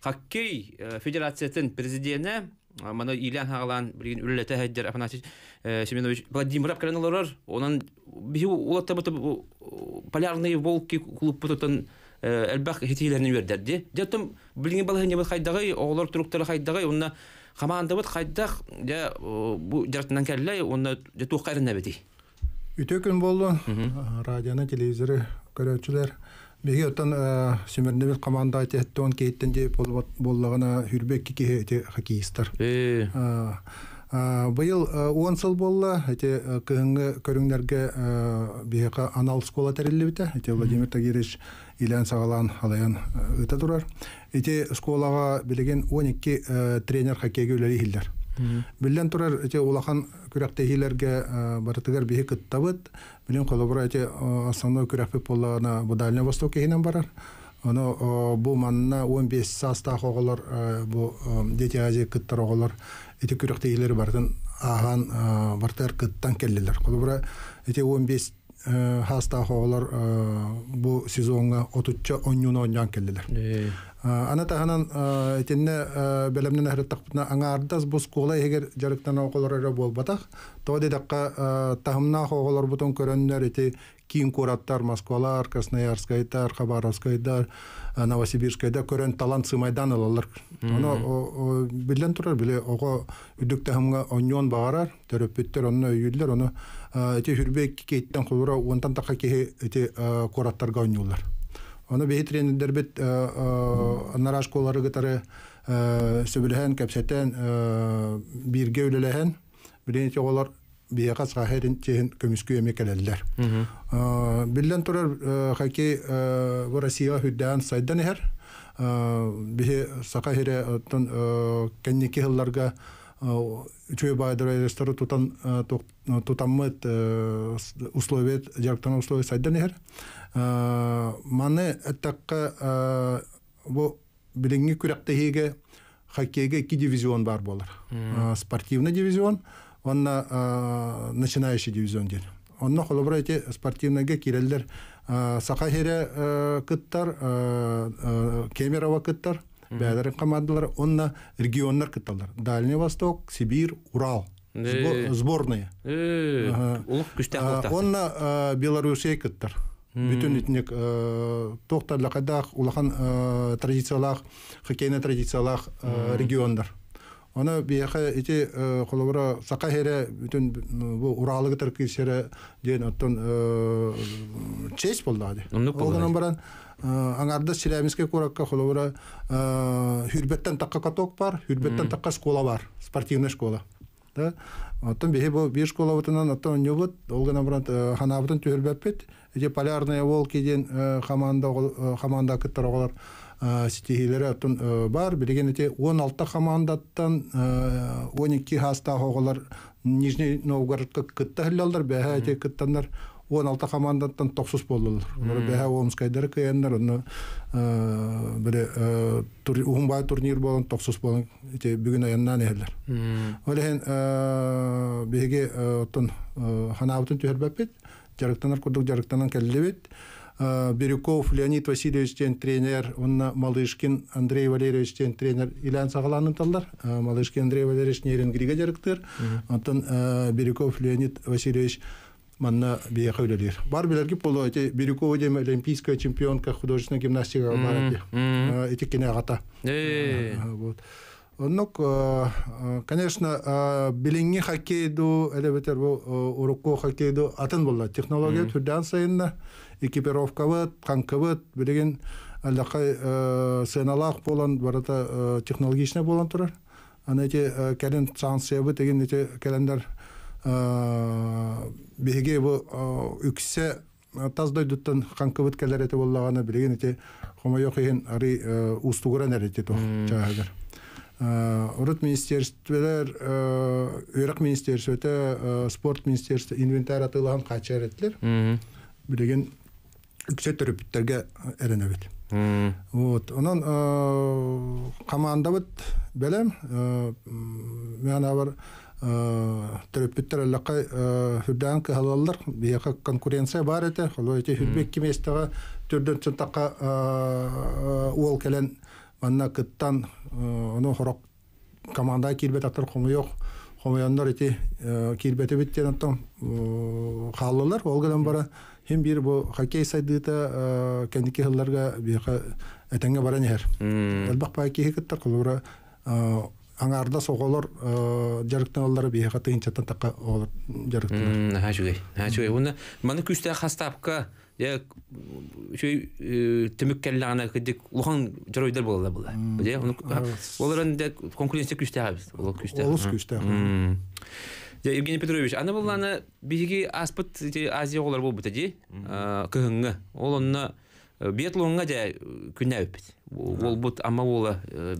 хоккей федерациятын президенті Мана Ильян Хагалан, блин, Уллета Хеддер, Афанасий э, Семенович, Владимир Апкаленаларар, он бихи улатта бу полярные волки клуб бұтытын э, әлбәқ хетейлеріне бердерді. Деттім, білген бала хене бұт хайдагы оғылар түріктері хайдагы онына қаманды бұт хайдак я бу жартынан кәрлі, онына де туқ қайрын әбеті. Үтекін радионы радиона, телевизоры көрөтчілер, Беги отан сөмөрнебет команда тон кейттен де боллагына үрбек кеке әте хоккеистер. Э. Э, э, Бұл он сыл болла, эти кыһыңгы көрүңнерге бияка анал школа біті. Әте Владимир Тагиреш, Илян Сагалан алаян ыта турар. Эти школага билеген 12 тренер хоккейге үләри хиллер. Білден тұрар әте улахан күректе хилләргә барытыгар бие кыттабыт, Билем колобра эти основной күрәпе полана бу Дальний Восток хинен барар. Оно бу манна 15 саста хоголор бу дети Азия кыттар оголор эти күрәкте илер бартын ахан бартар кыттан келлелер. Колобра эти 15 хаста хоголор бу сезонга отучча 10 10 оннан келлелер. Ана тағанан этенне белемнен әхіреттақпына аңардас ардас бұс егер жарықтан оқылыры болбатақ, то дедаққа тағымна қоғылар бұтын көрінлер еті кейін кураттар, Москвалар, Красноярскайдар, Хабаровскайдар, Новосибирскайда көрін талант сымайдан алалар. Оны білден тұрар, біле оғы үдік тағымға оньон бағарар, төрөппеттер, оны үйілдер, оны әте хүрбе кейттен құлыра, онтан таққа кейі әте кураттарға оньолар. Оны бейі тренерлер бит аннара э, э, школары гытары э, сөбіліхән, кәпсәтән бирге үліліхән. Білен ете олар бейі қас қахерін тегін көміскі өмек әлелілер. Білден тұрар хоккей бұл Россия хүддән сайдан әр. Бейі сақа хере кәннеке хылларға үчөй байдыр айрыстары тутан тутаммыт условиет, жарктан условиет сайдан әр. Э, маны таққа бұл э, біліңгі күрәқтігеге хоккейге екі дивизион бар болар. Э, спортивный дивизион, онна начинающий дивизион дейді Онна холобра эти спортивныйга кирелдер қыттар, кыттар, Кемерова кыттар, бәдәрен командалар, онна регионлар кытталар. Дальний Восток, Сибирь, Урал. Сборные. Онна Белоруссия кыттар бүтүн итник э, тохтарла кадах улахан традициялах хакена традициялах региондар Оны бияқа ите қолабыра э, сақа хере бүтін бұл уралығы тіркесері дейін оттон э, честь болды ады. Олғынан баран аңарды Челябинске коракка қолабыра хүрбеттен таққа каток бар, хүрбеттен таққа школа бар, спортивная школа да оттон бихи бу биш колабытынан оттон нюбут олгана буран э, ханабытын төһөрбөппүт эти полярные волки ден команда э, команда э, кыттар оголар стихилер оттон бар билеген эти он алты 12 он эки хаста оголар нижний новгородка кытта хыллалдар бэһэ эти кыттандар он алта командаттан токсус болдулар олар бэхэ омскайдары кыяннар ону э, бире э, ухумбай турнир болон токсус болон ити бүгүн аяннаан эхелер олехен э, биһиги оттон ханаабытын түһөрбэппит жарыктанар курдук жарыктанан келлебит Бирюков Леонид Васильевич тен тренер, онна Малышкин Андрей Валерьевич тен тренер, Илян Сағаланын талдар, Малышкин Андрей Валерьевич нерен григадарыктыр, антон Бирюков Леонид Васильевич манна бие үлелер. Бар билерге полу эти Бирюкова дем олимпийская чемпионка художественной гимнастики бар эти. Эти кине агата. Э, э, э, вот. Оннок, конечно, билинги хоккейду, элебетер бу урукку хоккейду атын болла. Технология түрдән сайынна, экипировкавыт, қанкавыт, билеген әлдақай сыналақ болон барата технологичный болон турар Аны эти кәрін санкция бы деген эти календарь Э, биһиги бу э, үксе э, таздай дуттан ханкыбыт келерете боллагана билеген эти хомоёк ихин ари устугуран эрете то чагагер Урут министерствелер, Үйрак өте спорт министерство инвентарь атылған қача әреттілер. Білеген үксе түріпіттерге әріне бет. Вот. қаманда команда бәлем, мен абар төрөппүттер аллака хүрдән кыһалаллар бияка конкуренция бар эте холо эти хүрбек киместага түрдөн чынтакка уол келен манна кыттан ону хорок команда кирбет атар эти биттен оттон ол бара хим бир бу хоккей сайдыта кендики хылларга бияка баран эхер элбак аңарда соголор э, жарыктан аллар бияка тыйынчаттан такка олар жарыктан хажугей ачугай уна маны күстә хастапка я чөй гана э, кедик улхан жоройдор булалар була. Бе, уны олар инде конкуренция күчтә хабыз. Ул күчтә. Ул күчтә. Я Евгений Петрович, аны аны биги аспыт Азия олар булып же Кыһыңгы. Ол онна Биатлонга дә күннәп Ол бут ама вола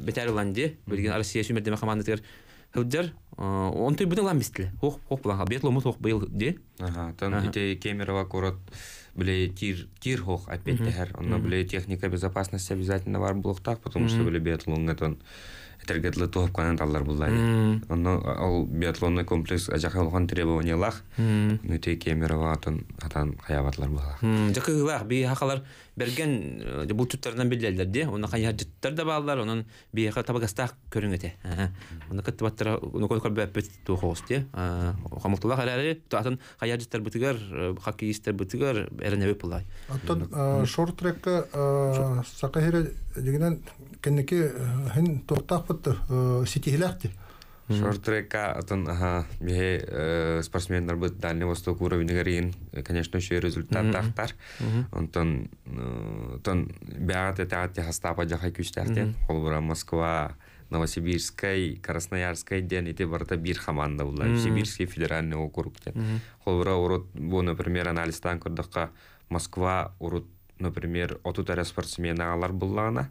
бетәрләнде, белгән Россия сүмәрдә команда тигәр хәлдер. Он тый бүтән лам бистеле. Хох хох планга биатлон мут хох бел де Ага, тан ите Кемерова город биле тир тир хох опять тәһәр. Онда биле техника безопасности обязательно бар так, потому что биле биатлонга тон тергетлі туып канан таллар булла онно ол биатлонный комплекс ажака болгон требованиялах нүте кемерова атын атан каябатлар була жакы ылах би хакалар берген э, бул түттөрдөн билдилер де оны каяр жыттар да баалар онун бияка табагастаах көрүңөте оны кыттыбаттар ноколкор бэппет туохоос де хамыктылах эрери атын каяр жыттар бытыгар э, хоккеисттер бытыгар эренебе булай оттон шорт трекке сакахире дегенен кенники хин э, тохтаах болоттор э, ситиилерти Шортрека атын аха бе спортсмендар бу дальний восток уровень гарин конечно, еще результат тахтар. Онтон тон бягат это ат хастапа жахай күчтәртен. Ол бура Москва, Новосибирскай, Красноярскай ден ите барта бир команда була. Сибирский федеральный округтен. Ол бура урут бу, например, анализдан көрдүкка Москва урут, например, оту тара спортсмен алар буллана.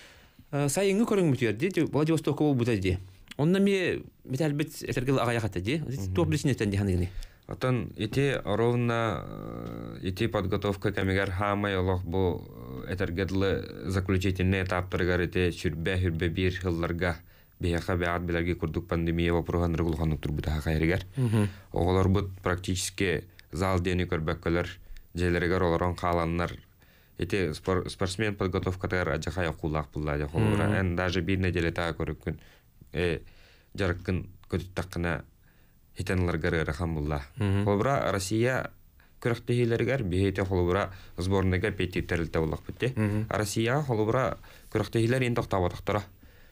Э, сайыңы көрөңбүтүер ди владивостокко болбута ди онна ме металбит этергел агаяхата топ ханыгыны Атан ровно э, ити подготовка камигар хамай олох бу э, этергедлы заключительный этаптаргар ити сүрбе хүрбе бир хылларга бияха бяат пандемия практически зал дени эти спор, спортсмен подготовка тәр ажаха якулак булла я холора эн даже бир неделе та көрөккүн э жарыккын көтүттаккына хитенлар гары рахам булла россия көрөхтөһилергер бийете холбра сборныйга пети терилте булак бите россия холбра көрөхтөһилер эн токтабатактара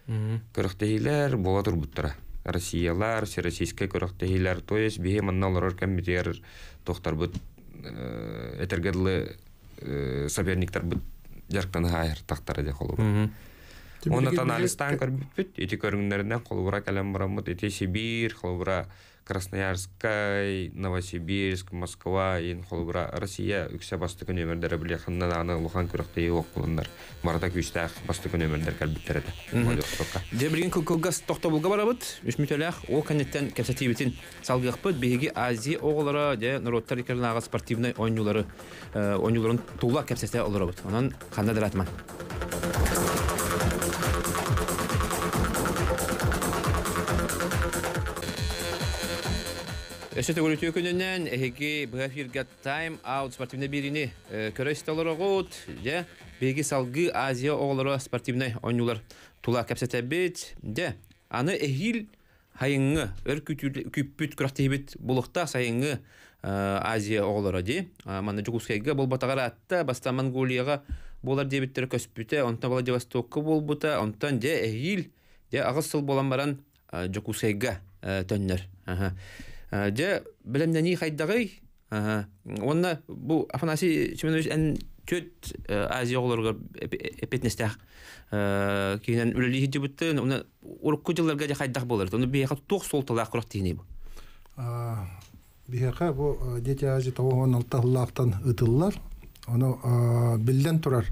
көрөхтөһилер бола турбуттура россиялар всероссийский көрөхтөһилер то есть бихе манналар кем битер тохтарбыт э, этергерлы соперниктер бут жарктан хайыр тактары де Оны Онатан алыстан көрбүт, эти көрүнгөрүнөн холбура калам барамыт, эти Сибир холбура красноярскай новосибирск москва ин россия үксе бастыкын өмөрдөрү биле ханнан аны улхан күрөктей окулундар барата күйстах бастыкын өмөрдөр калбиттереде дебрин кылгас токтобулга барабыт үчмүтөлях ол канеттен кепсетибитин салгыкпыт беги азия оголора де народтар аға спортивный ойнулары э, ойнуларын тула кепсете олорабыт анан канда даратман Эсэ төгөлүтүү күнүнен эһиги быгафирга тайм аут спортивный бирини э, көрөстөлөр огут же беги салгы Азия оголоро спортивный ойнулар тула бит, же аны эхил хайыңы өр күппүт күрахтебит булукта сайыңы э, Азия оголоро ди мана жугускайга бул батагара атта баста Монголияга булар дебиттер көспүтө онтон Владивостокко болбута онтан же эхил же агыс сыл болан баран э, жугускайга төннөр Де білімді не қайдағай, онна бұл Афанасий Чеменович ән төт Азия оларға эпетнестәх. Кейінен үлілі хиджі бұтты, оны ұрық көтелерге де қайдақ болыр. Оны бейеқа тоқ сол талақ құрақ тейіне бұл. Бейеқа бұл деті Азия тауығын алтағылақтан ұтылылар. Оны білден тұрар.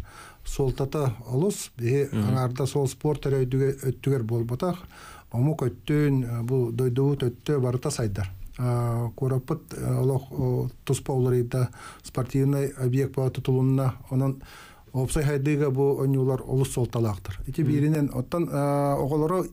Солтата олыс, бейе аңарда сол спорт әрі өттігер отақ Омық өттің бұл дойдуы төтті барыта сайдар курапыт олох туспауларыйда спортивный объект ба тутулунна оның Опсай хайдыга бу онюлар олус солталактыр. Ити биринен оттан оголоро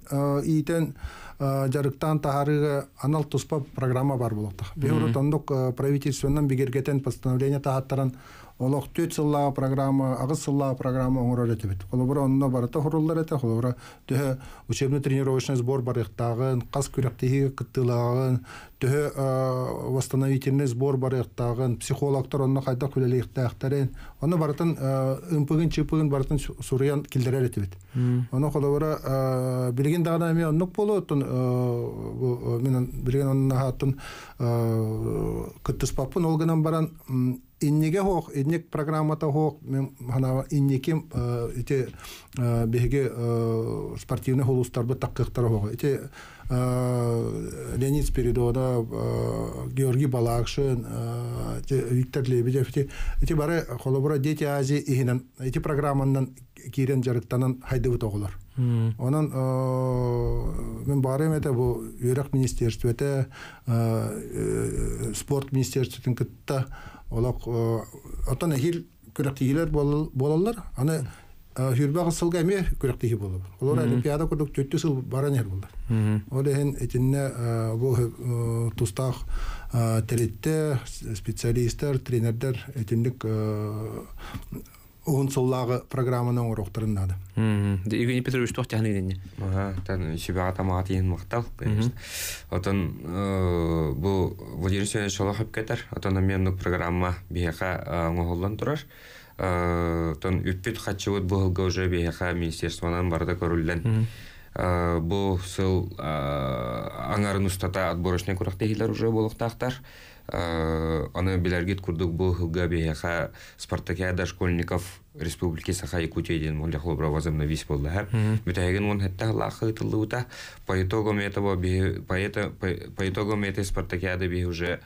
иитен жарыктан тахарыга анал туспа программа бар болоктар. Беуротондук правительственнан бигергетен постановление тахаттаран олох төт сыллаа программа агыс сыллаа программа оңрор этебит холобура онно барата хоруллар эте холобура төһө учебный тренировочный сбор барыктагын кас күректеги кыттылагын төһө э, восстановительный сбор барыктагын психологтор онно кайда күлелейхтахтарен онно барытын э, ымпыгын чыпыгын барытын сурыян килдерер этебит оно холобура э, билген дагана эми оннук болуутун мен билген оннахатын кыттыспаппын ол гынан баран инниге хох инник программата хох мен хана инниким э, ите э, беге э, спортивный холустарбы таккыктар хох Леонид Спиридона, Георгий Балакшин, Виктор Лебедев, эти бары холобура дети Азии Хинан, эти программанын кирен жарыктанан хайдыбыт оғылар. Онан мен барым это бу юрак министерстве, спорт министерстве кытта олок отон эхил күрөктигилер болалар. аны э, хүрбе кысылга эме күрөктиги болуп олар олимпиада курдук төттү сыл баран эр булдар ол эхин этинне э, бу э, тустах телетте специалисттер тренердер этиндик он соллағы программаны оңырықтырын нады. Евгений Петрович тоқ ханы дедіне? Ага, тән шебе атама ең мақтал, Отын бұл Владимир Сүйен Шолохов кетер, отын мен программа бейіға оңғылдан тұрар. Отын үппет өт бұл ғылға уже бейіға министерствонан барда көрілден. Бұл сыл аңарын ұстата отборочный күріқте хилер ұжы болықтақтар. Э, аны белергит курдук бу хылга спартакиада школьников республики саха якутиядин мулях бравазым на весь болдыһар бүтәген он хәтта лахы тыллыута по итогам этого по итогам этой спартакиады би уже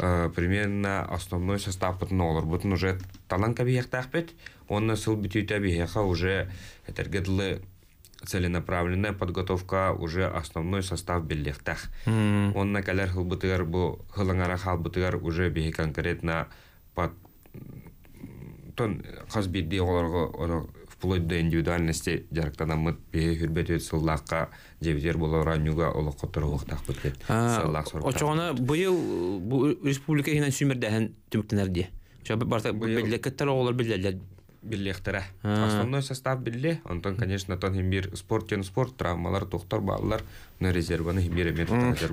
э, примерно основной состав бутын олар бутын уже таланка бияқтақ бет оны сыл бүтүйтә бияқа уже этергедлы целенаправленная подготовка уже основной состав биллехтах. Он на калер хылбытыгар бу хылыңара халбытыгар уже бихи конкретно под тон хазбидди оларго вплоть до индивидуальности мы мыт бихи хүрбет өт сыллаққа жебитер болора нюга олы қотырылықтақ бүтлет. Очоғана бу республика хинан сүймердәхін түміктенерде. Барта білдәкеттер олар білдәлер биллехтера. Основной состав билле, онтон, конечно, тон химбир спорт, спорт, травмалар, тоқтор, балалар, но резерваны химбир эмир.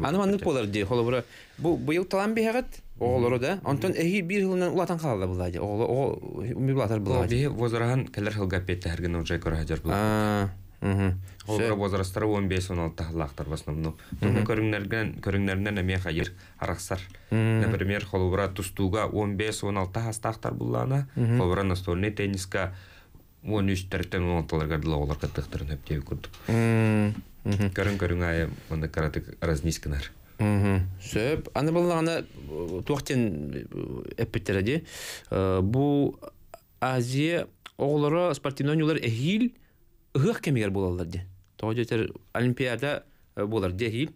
Аны манны полар ди, холы Бу быйыл талан бейхагат, оғолору да, онтон эхи бир жылынан улатан қалада бұлады, ди оо умиблатар бұлады. Бұл бейі возрахан келер хылгап бетті, әрген уже көрі хаджар он 15-16 лақтар в основном. қайыр арақсар. Например, холубра тұстуға 15-16 астақтар бұллана, холубра настольный тенниска 13-16-ларға дыла э, э, э, Азия оғылары ыһыах кемигер булалар ди тоо жетер олимпиада булар дехил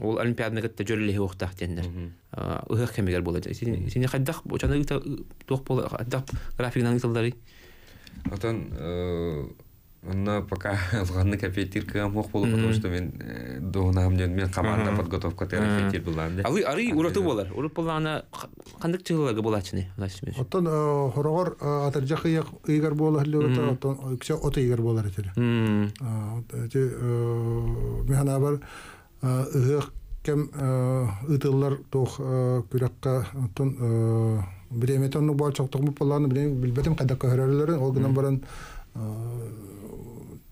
ол олимпиаданы кытта жөрүлеһи уктах тендер ыһыах кемигер була сини хайдах учаны тох бол хайдах графигин аңытылдары атан но пока лганны копейтир кыам хох болу потому что мен э, доонам ден мен команда подготовка тер копейтир булан да алы ары ураты болар урып булана кандык чыгылага булачыны лачмеш оттон э, хорогор э, атаржак ыяк ыйгар болар ле оттон ксе ото ыйгар болар этер те механа бар ыгык кем ытыллар тох күрәккә оттон бреметонну балчактык буланы билбетем кадакка хөрәрләрен ол гынан баран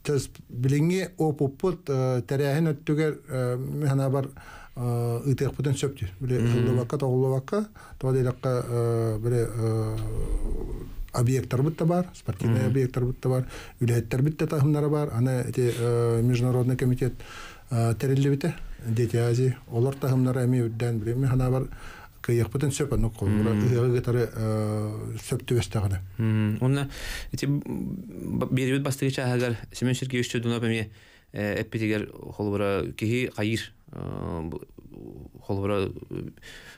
тас билинги опуппут э, тәрәһен өттүгер хана э, бар э, ытыппутун сөптү биле улубакка тоголубакка тоделакка биле объекттар бутта бар спортивный объекттар бутта бар үлеттер бутта тахымдары бар аны эти международный комитет тәреллебите дети азии олар тахымдары эми үддән биле хана бар кыяк бүтән сөп аны кылыра үгә тәр сөп төбәс тагыны. Хм. Уны эти бер бит бастыгыча хәзер Семен Сергеевич төдөнәп әмие э, эпидегер холбора киһи кайыр э, холбора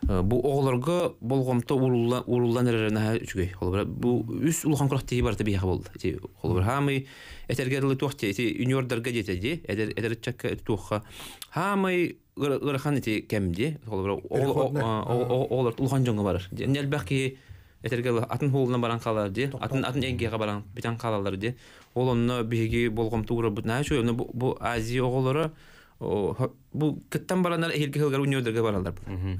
э, бу огларга болгомто урулла уруллан эререна үчгей холбора бу үс улхан курак тии барта бияха болду ти холбора хамы этергерле туахте ти юниордарга жетеди эдер эдер чакка туха хамы гырахан ти кемди холбора оглар улхан жонга барар нелбаки этергел атын холуна баран калар ди атын атын эңгеге баран битан калалар ди ол онно биги болгом туура бутна чөй бу азия оголору Бұл кыттан баранар эхилге хылгар универдерге баралар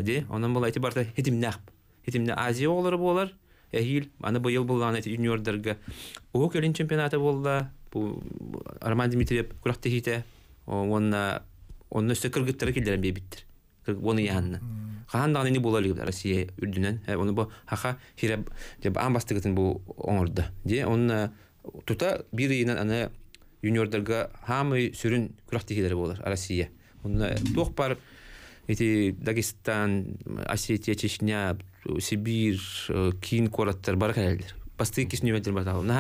де онан бул айти барта хетимнах хетимне азия олары болар эхил аны быйыл болған эти юниордерге чемпионаты болды бұл арман дмитриев курак техите онна онна өстө кыргыттар келдерен бейбиттер оны болар оны бұл хаха хире ан бастыгытын де онна бир аны юниордарга хамы сүрүн күрәхтигелер болар Россия. Тоқ бар эти Дагестан, Осетия, Чечня, Сибирь, э, Кин кораттар бар кәлдер. Басты кис Олар эти 15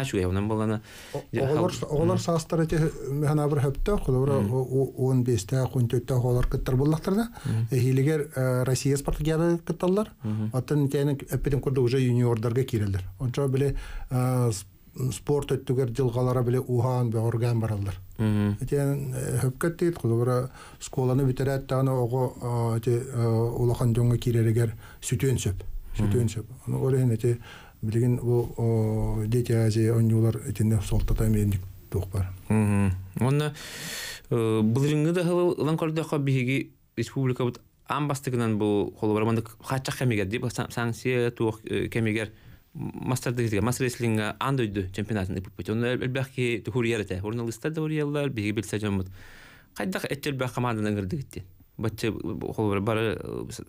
э, да. Э, Россия спартакиада кетталар. Атын тәнек уже юниордарга Онча беле спорт өттүгер жылгалара биле ухан бе орган бараллар. Этен э, хөпкәт дейт кулыбыра школаны битерәт таны ого эти э, улахан дөңгә киререгер сүтөн сөп. Сүтөн сөп. Аны орен эти билген бу дети ази онюлар этенде солтата мендик тух бар. Онна э, билгенге дә лан калда хабиги республика бут амбастыгынан бу холобармандык хачак кемигер дип санкция тук кемигер мастердик диге мастер рестлинга андойду чемпионатын иппут он элбахки тухуриерте урна листа да уриеллар биги билсе жомут кайдак этчелбах командадан кирдигитти батчы холбар бары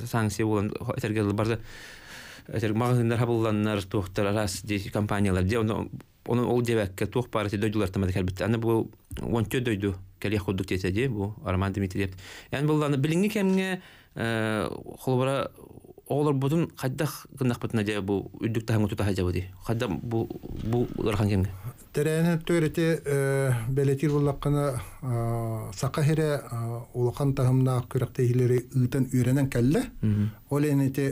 санкция болан этергел барды этер магазиндар хабылланнар тухтар арас ди компаниялар де он ол дебекке тух парати дойдулар тамада келбитти аны бу ончо дойду келе худдук тесе де бу арман дмитриев яны булланы билинги кемге холбара олар бутун кайдах гындах бутна же бу үддүк тахан тутаха же буди кайда бу бу гархан кемге терене төрете ә, белетир буллаккана ә, сака хере улахан ә, тахымна күрәктә хилери ытын үрәнән кәлле ол энете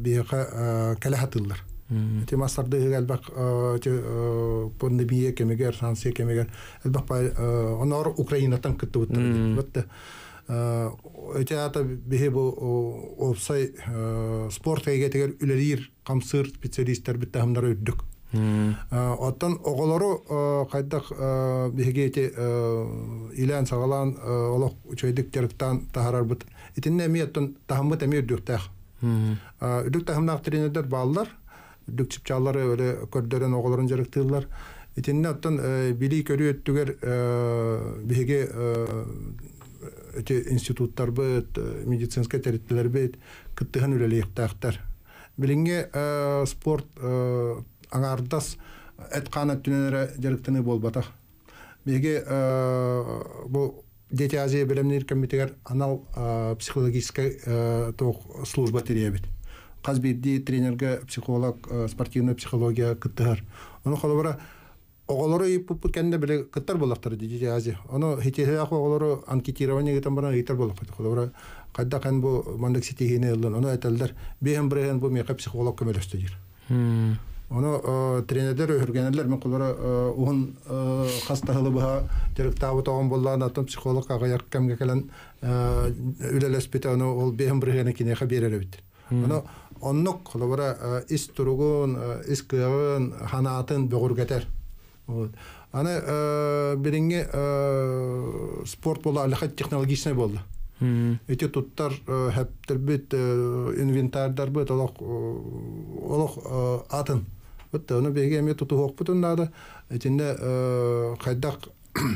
бияка кәле хатыллар Ти масарды әлбәк пандемия кемегер, санция кемегер, әлбәк онор Украина Украинатан кытты бутты. Э, өте ата беге бу опсай э, спорт кайгетегер үлелир камсыр специалисттер бит тамдар өйдүк. Э, оттан оголору кайдак беге эти илен сагалан олок чөйдүк терктан тахарар бит. Итинне миеттен тахмыт эмир дүктах. Дүк тахмнак тренердер баллар, дүк чипчалары өле көрдөрөн оголорун жарыктылар. Итинне оттан били көрүөттүгөр беге өте институттар бет э, медицинская территориялар бит, кыттыган үлелектактар. Билинге э, спорт э, аңардас эткана түнере бол болбата. Беге бұл Дети Азия билимнер комитетер анал психологическая тоқ служба теребит. Қазберді тренерге психолог, спортивная психология кыттыгар. Оны холобара оголоро иппуппут кэнне биле кыттар болактар диди ази оно хитиһээх оголоро анкетирование гытан баран ыйтар болакпыт холобра кадда кан бу мандык ситихине ыллын оно эталдар биэм брэхэн бу миэка психолог көмөлөстө дир оно э, тренердер өһүргенелер мен кулара э, уһун э, хастахылы баха директабы тоон боллаан атын психолог агаяк кемге келен үлелеспите оно ол биэм брэхэне кинеха береребит оно оннук холобра ис туругун ис кыягын ханаатын бөгүргетер Вот. Аны ә, береңе ә, спорт бола алахат технологичный болды. Эти туттар э, хәптер бит э, инвентарьдар бит олох э, олох атын. Вот оны беге ме туту хок бутун нада. Этинде хайдак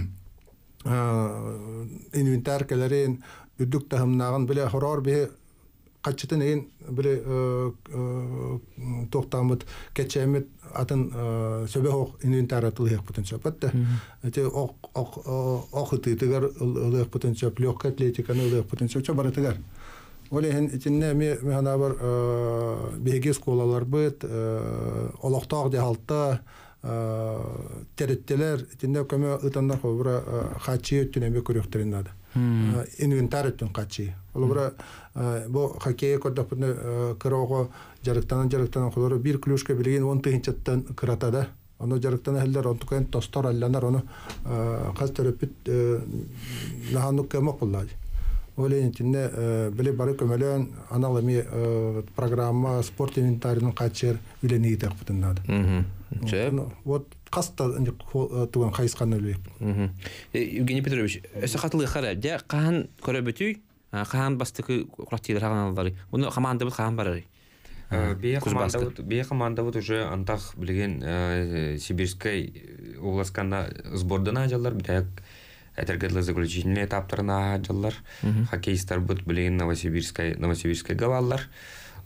инвентарь калерин үдүк тахымнагын биле хорор бе қатчытын эйин бире э, э, тоқтамыт атын э, сөбе ок инвентара тылыяк потенциал патта эти ок ок ок тыгар лыяк потенциал легкая атлетиканы потенциал бары бар беге де инвентарь өттүн качы ол бура бу хоккей көрдөпүн кіроғы жарыктанан жарыктанан холору бір клюшка билигин он тыгынчаттан кырата да ону жарыктана хеллер онтукан тостор алланар ону каз төрөпүт наханук кемок буллади ол тинне биле бары көмөлөн аналами программа спорт инвентаринин качер үлени итек бутуннады вот каста хайысқан э, хайскан өлөйүп э, евгений петрович өсө катылы хара дя кахан көрөбүтүй кахан бастыкы кураттыйлар хаганалары уну хамандабыт хаан барары э, бие командабыт уже антах билген сибирской обласкана сбордана ажалар битаяк этергедлы заключительный этаптарына ажалар хоккеисттар бут билген новосибирской новосибирской гаваллар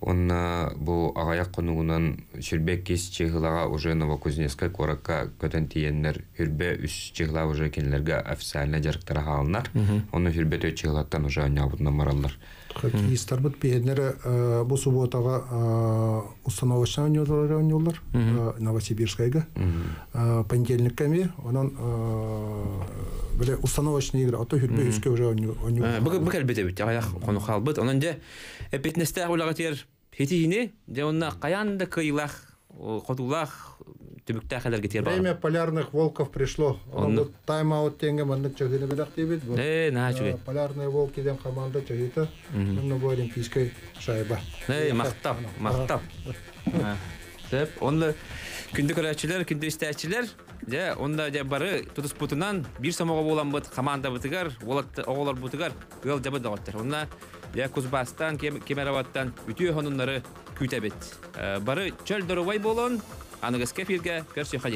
Онна бу агаяк конугунан ширбек кис чехлага уже Новокузнецкай коракка көтөн тиеннер үрбе үс чехла уже кенлерге официально жарыктара халынар. Онны ширбе тө чехлаттан уже анябутна мараллар. Истарбыт пиеннер э, бу субботага э, установочна анябутнар э, Новосибирскайга. Понедельниками онан биле установочный игра, а то хүрбе үскө уже анябутнар. Бүкәл бите бит, агаяк конук халбыт. Онан же, эпитнестер улагатер Петине, где он на каянда кайлах, хотулах, түбікті әкелерге тер Время полярных волков пришло. Онды тайм-аут тенге манда чөгіне бірақ дейбет. Э, на чөге. Полярные волки ден команда чөгейті. Мұны бұл олимпийской шайба. Э, э мақтап, мақтап. Деп, э, онды күнді көрәтшілер, күнді істәтшілер, де, онда де бары тұтыс бұтынан бір самоға болан бұт, команда бұтығар, олар бұтығар, ғыл жабы дағаттыр. Онда Я Кузбастан кемераваттан үтү хонунлары күтәбет. Бары чөлдөрөй болон, аныгыз кефирге персиха